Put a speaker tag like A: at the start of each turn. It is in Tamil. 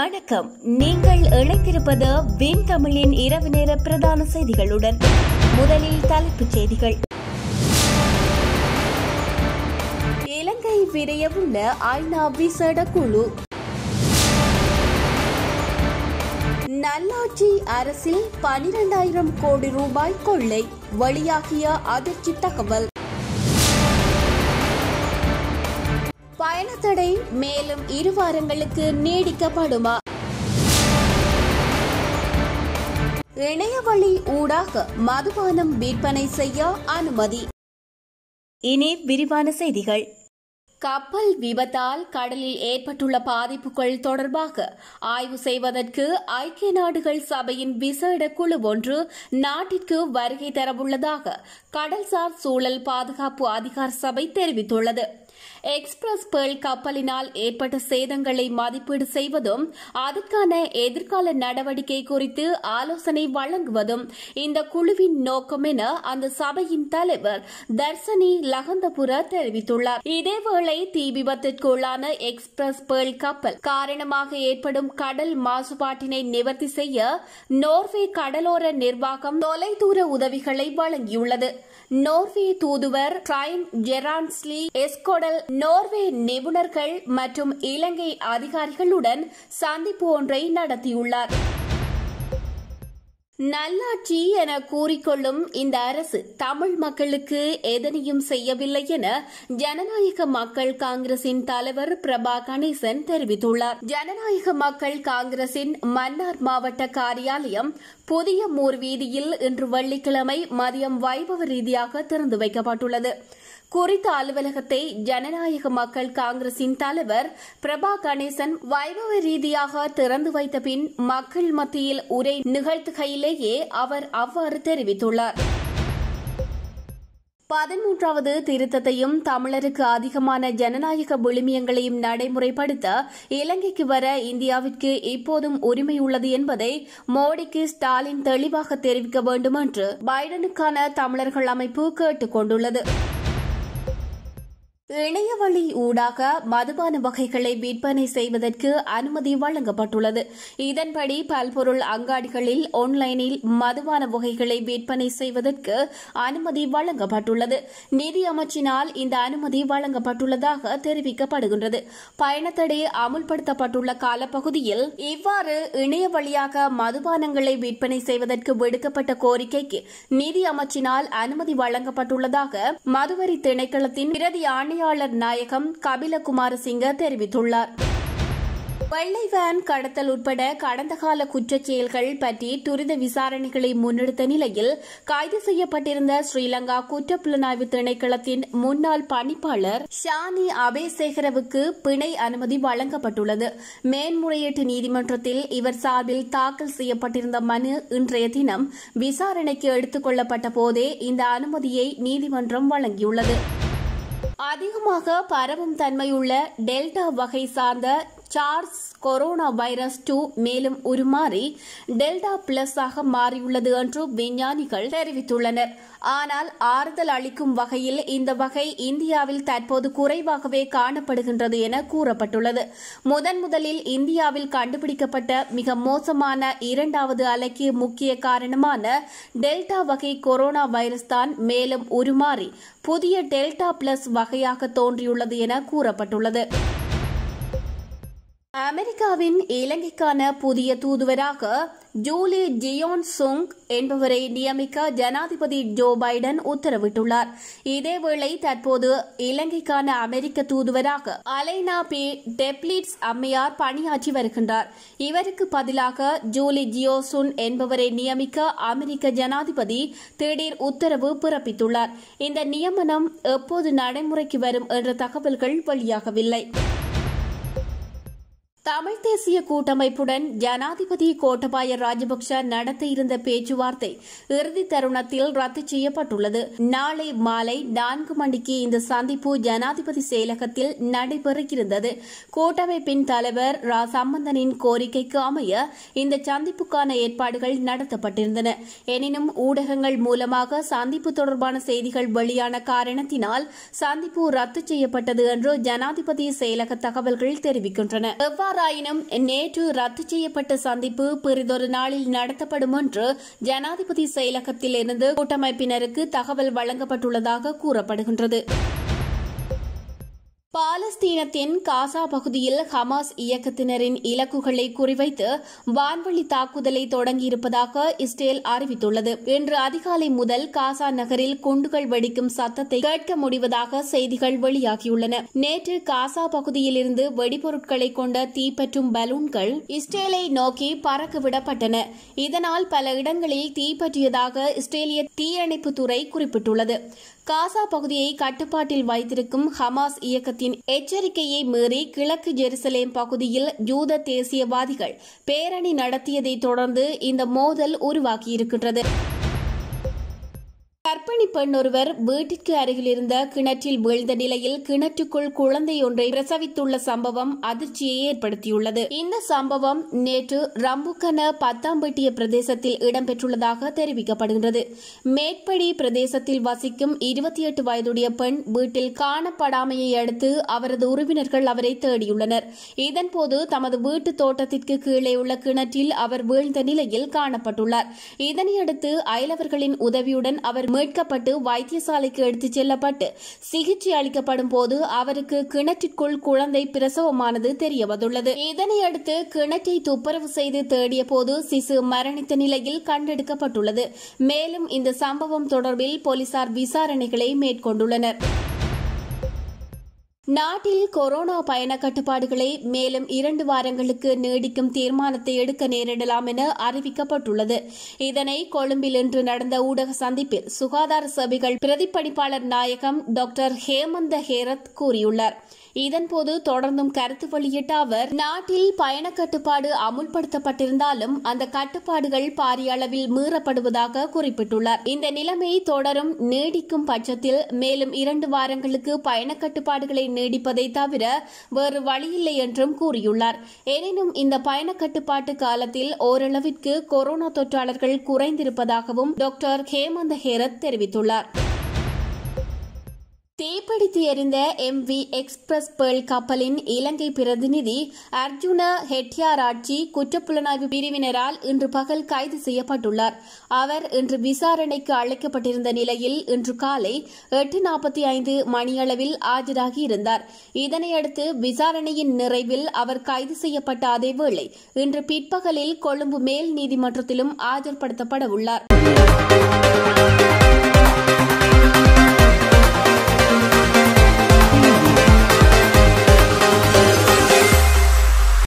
A: வணக்கம் நீங்கள் இணைந்திருப்பது வின் தமிழின் இரவு நேர பிரதான செய்திகளுடன் முதலில் தலைப்புச் செய்திகள் இலங்கை விரையவுள்ள ஐநா விசேட குழு நல்லாட்சி அரசில் பனிரெண்டாயிரம் கோடி ரூபாய் கொள்ளை வழியாகிய அதிர்ச்சி தகவல் பயணத்தடை மேலும் இரு வாரங்களுக்கு நீடிக்கப்படுமா இணையவழி ஊடாக மதுபானம் விற்பனை செய்ய அனுமதி இனி விரிவான செய்திகள் கப்பல் விபத்தால் கடலில் ஏற்பட்டுள்ள பாதிப்புகள் தொடர்பாக ஆய்வு செய்வதற்கு ஐக்கிய நாடுகள் சபையின் விசேட குழு ஒன்று நாட்டிற்கு வருகை தரவுள்ளதாக கடல்சார் சூழல் பாதுகாப்பு அதிகார சபை தெரிவித்துள்ளது எக்ஸ்பிரஸ் பேர்ல் கப்பலினால் ஏற்பட்ட சேதங்களை மதிப்பீடு செய்வதும் அதற்கான எதிர்கால நடவடிக்கை குறித்து ஆலோசனை வழங்குவதும் இந்த குழுவின் நோக்கம் என அந்த சபையின் தலைவர் தர்சனி லகந்தபுர தெரிவித்துள்ளார் இதேவேளை தீ விபத்திற்குள்ளான எக்ஸ்பிரஸ் பேர்ல் கப்பல் காரணமாக ஏற்படும் கடல் மாசுபாட்டினை நிவர்த்தி செய்ய நோர்வே கடலோர நிர்வாகம் தொலைதூர உதவிகளை வழங்கியுள்ளது நோர்வே தூதுவர் Trine Joranli Eskedal Norway நிபுணர்கள் மற்றும் இலங்கை அதிகாரிகளுடன் சந்திப்பு ஒன்றை நடத்தியுள்ளார் நல்லாட்சி என கூறிக்கொள்ளும் இந்த அரசு தமிழ் மக்களுக்கு எதனையும் செய்யவில்லை என ஜனநாயக மக்கள் காங்கிரசின் தலைவர் பிரபா கணேசன் தெரிவித்துள்ளார் ஜனநாயக மக்கள் காங்கிரசின் மன்னார் மாவட்ட காரியாலயம் புதிய மூர் வீதியில் இன்று வெள்ளிக்கிழமை மதியம் வைபவ ரீதியாக திறந்து வைக்கப்பட்டுள்ளது குறித்த அலுவலகத்தை ஜனநாயக மக்கள் காங்கிரசின் தலைவர் பிரபா கணேசன் வைபவ ரீதியாக திறந்து வைத்த பின் மக்கள் மத்தியில் உரை நிகழ்த்துகையிலே செய்தியிலேயே அவர் அவ்வாறு தெரிவித்துள்ளார் பதிமூன்றாவது திருத்தத்தையும் தமிழருக்கு அதிகமான ஜனநாயக விழுமியங்களையும் நடைமுறைப்படுத்த இலங்கைக்கு வர இந்தியாவிற்கு இப்போதும் உரிமை உள்ளது என்பதை மோடிக்கு ஸ்டாலின் தெளிவாக தெரிவிக்க வேண்டும் என்று பைடனுக்கான தமிழர்கள் அமைப்பு கேட்டுக் கொண்டுள்ளது இணையவழி ஊடாக மதுபான வகைகளை விற்பனை செய்வதற்கு அனுமதி வழங்கப்பட்டுள்ளது இதன்படி பல்பொருள் அங்காடிகளில் ஆன்லைனில் மதுபான வகைகளை விற்பனை செய்வதற்கு அனுமதி வழங்கப்பட்டுள்ளது நிதி அமைச்சினால் இந்த அனுமதி வழங்கப்பட்டுள்ளதாக தெரிவிக்கப்படுகின்றது பயணத்தடை அமுல்படுத்தப்பட்டுள்ள காலப்பகுதியில் இவ்வாறு இணைய வழியாக மதுபானங்களை விற்பனை செய்வதற்கு விடுக்கப்பட்ட கோரிக்கைக்கு நிதி அமைச்சினால் அனுமதி வழங்கப்பட்டுள்ளதாக மதுவரி திணைக்களத்தின் பிரதி ஆணையர் ஆணையாளர் நாயகம் கபில குமாரசிங்க தெரிவித்துள்ளார் வெள்ளை வேன் கடத்தல் உட்பட கடந்த கால குற்றச் செயல்கள் பற்றி துரித விசாரணைகளை முன்னெடுத்த நிலையில் கைது செய்யப்பட்டிருந்த ஸ்ரீலங்கா குற்றப்புலனாய்வு திணைக்களத்தின் முன்னாள் பணிப்பாளர் ஷானி அபேசேகரவுக்கு பிணை அனுமதி வழங்கப்பட்டுள்ளது மேன்முறையீட்டு நீதிமன்றத்தில் இவர் சார்பில் தாக்கல் செய்யப்பட்டிருந்த மனு இன்றைய தினம் விசாரணைக்கு எடுத்துக் கொள்ளப்பட்ட போதே இந்த அனுமதியை நீதிமன்றம் வழங்கியுள்ளது அதிகமாக பரவும் தன்மையுள்ள டெல்டா வகை சார்ந்த சார்ஸ் கொரோனா வைரஸ் டூ மேலும் உருமாறி டெல்டா பிளஸ் ஆக மாறியுள்ளது என்று விஞ்ஞானிகள் தெரிவித்துள்ளனர் ஆனால் ஆறுதல் அளிக்கும் வகையில் இந்த வகை இந்தியாவில் தற்போது குறைவாகவே காணப்படுகின்றது என கூறப்பட்டுள்ளது முதன் முதலில் இந்தியாவில் கண்டுபிடிக்கப்பட்ட மிக மோசமான இரண்டாவது அலைக்கு முக்கிய காரணமான டெல்டா வகை கொரோனா வைரஸ் தான் மேலும் உருமாறி புதிய டெல்டா பிளஸ் வகையாக தோன்றியுள்ளது என கூறப்பட்டுள்ளது அமெரிக்காவின் இலங்கைக்கான புதிய தூதுவராக ஜூலி ஜியோன் சுங் என்பவரை நியமிக்க ஜனாதிபதி ஜோ பைடன் உத்தரவிட்டுள்ளார் இதேவேளை தற்போது இலங்கைக்கான அமெரிக்க தூதுவராக அலைனா பி டெப்லிட்ஸ் அம்மையார் பணியாற்றி வருகின்றார் இவருக்கு பதிலாக ஜூலி ஜியோசுன் என்பவரை நியமிக்க அமெரிக்க ஜனாதிபதி திடீர் உத்தரவு பிறப்பித்துள்ளார் இந்த நியமனம் எப்போது நடைமுறைக்கு வரும் என்ற தகவல்கள் வெளியாகவில்லை தமிழ் தேசிய கூட்டமைப்புடன் ஜனாதிபதி கோட்டபாய ராஜபக்ச நடத்த இருந்த பேச்சுவார்த்தை இறுதி தருணத்தில் ரத்து செய்யப்பட்டுள்ளது நாளை மாலை நான்கு மணிக்கு இந்த சந்திப்பு ஜனாதிபதி செயலகத்தில் நடைபெறுகிறது கூட்டமைப்பின் தலைவர் ரா சம்பந்தனின் கோரிக்கைக்கு அமைய இந்த சந்திப்புக்கான ஏற்பாடுகள் நடத்தப்பட்டிருந்தன எனினும் ஊடகங்கள் மூலமாக சந்திப்பு தொடர்பான செய்திகள் வெளியான காரணத்தினால் சந்திப்பு ரத்து செய்யப்பட்டது என்று ஜனாதிபதி செயலக தகவல்கள் தெரிவிக்கின்றன எவ்வாறு எவ்வாறாயினும் நேற்று ரத்து செய்யப்பட்ட சந்திப்பு பிறிதொரு நாளில் நடத்தப்படும் என்று ஜனாதிபதி செயலகத்தில் இருந்து கூட்டமைப்பினருக்கு தகவல் வழங்கப்பட்டுள்ளதாக கூறப்படுகின்றது பாலஸ்தீனத்தின் காசா பகுதியில் ஹமாஸ் இயக்கத்தினரின் இலக்குகளை குறிவைத்து வான்வழி தாக்குதலை தொடங்கியிருப்பதாக இஸ்ரேல் அறிவித்துள்ளது இன்று அதிகாலை முதல் காசா நகரில் குண்டுகள் வெடிக்கும் சத்தத்தை கேட்க முடிவதாக செய்திகள் வெளியாகியுள்ளன நேற்று காசா பகுதியிலிருந்து வெடிபொருட்களை கொண்ட தீப்பற்றும் பலூன்கள் இஸ்ரேலை நோக்கி பறக்கவிடப்பட்டன இதனால் பல இடங்களில் தீப்பற்றியதாக இஸ்ரேலிய தீயணைப்புத்துறை குறிப்பிட்டுள்ளது காசா பகுதியை கட்டுப்பாட்டில் வைத்திருக்கும் ஹமாஸ் இயக்கத்தின் எச்சரிக்கையை மீறி கிழக்கு ஜெருசலேம் பகுதியில் யூத தேசியவாதிகள் பேரணி நடத்தியதை தொடர்ந்து இந்த மோதல் உருவாகியிருக்கின்றது கர்ப்பணி பெண் ஒருவர் வீட்டிற்கு அருகில் இருந்த கிணற்றில் வீழ்ந்த நிலையில் கிணற்றுக்குள் குழந்தை ஒன்றை பிரசவித்துள்ள சம்பவம் அதிர்ச்சியை ஏற்படுத்தியுள்ளது இந்த சம்பவம் நேற்று ரம்புக்கன பத்தாம்பட்டிய பிரதேசத்தில் இடம்பெற்றுள்ளதாக தெரிவிக்கப்படுகிறது மேற்படி பிரதேசத்தில் வசிக்கும் இருபத்தி எட்டு வயதுடைய பெண் வீட்டில் காணப்படாமையை அடுத்து அவரது உறவினர்கள் அவரை தேடியுள்ளனர் இதன்போது தமது வீட்டு தோட்டத்திற்கு கீழே உள்ள கிணற்றில் அவர் வீழ்ந்த நிலையில் காணப்பட்டுள்ளார் இதனையடுத்து அயலவர்களின் உதவியுடன் அவர் மீட்கப்பட்டு வைத்தியசாலைக்கு எடுத்துச் செல்லப்பட்டு சிகிச்சை அளிக்கப்படும் போது அவருக்கு கிணற்றிற்குள் குழந்தை பிரசவமானது தெரியவதுள்ளது இதனையடுத்து கிணற்றை துப்புரவு செய்து தேடிய போது சிசு மரணித்த நிலையில் கண்டெடுக்கப்பட்டுள்ளது மேலும் இந்த சம்பவம் தொடர்பில் போலீசார் விசாரணைகளை மேற்கொண்டுள்ளனர் நாட்டில் கொரோனா பயண கட்டுப்பாடுகளை மேலும் இரண்டு வாரங்களுக்கு நீடிக்கும் தீர்மானத்தை எடுக்க நேரிடலாம் என அறிவிக்கப்பட்டுள்ளது இதனை கொழும்பில் இன்று நடந்த ஊடக சந்திப்பில் சுகாதார சபைகள் பிரதிப்பணிப்பாளர் நாயகம் டாக்டர் ஹேமந்த ஹேரத் கூறியுள்ளார் இதன்போது தொடர்ந்தும் கருத்து வெளியிட்ட அவர் நாட்டில் பயண கட்டுப்பாடு அமுல்படுத்தப்பட்டிருந்தாலும் அந்த கட்டுப்பாடுகள் பாரிய அளவில் மீறப்படுவதாக குறிப்பிட்டுள்ளார் இந்த நிலைமை தொடரும் நீடிக்கும் பட்சத்தில் மேலும் இரண்டு வாரங்களுக்கு பயண கட்டுப்பாடுகளை நீடிப்பதை தவிர வேறு வழியில்லை என்றும் கூறியுள்ளார் எனினும் இந்த பயண கட்டுப்பாட்டு காலத்தில் ஓரளவிற்கு கொரோனா தொற்றாளர்கள் குறைந்திருப்பதாகவும் டாக்டர் ஹேமந்த ஹேரத் தெரிவித்துள்ளார் தீப்பிடித்து எறிந்த எம் வி எக்ஸ்பிரஸ் பேர்ல் கப்பலின் இலங்கை பிரதிநிதி அர்ஜுனா ஹெட்டியாராட்சி குற்றப்புலனாய்வு பிரிவினரால் இன்று பகல் கைது செய்யப்பட்டுள்ளார் அவர் இன்று விசாரணைக்கு அழைக்கப்பட்டிருந்த நிலையில் இன்று காலை எட்டு நாற்பத்தி ஐந்து மணியளவில் ஆஜராகியிருந்தார் இதனையடுத்து விசாரணையின் நிறைவில் அவர் கைது செய்யப்பட்ட அதேவேளை இன்று பிற்பகலில் கொழும்பு மேல் நீதிமன்றத்திலும் ஆஜர்படுத்தப்பட உள்ளாா்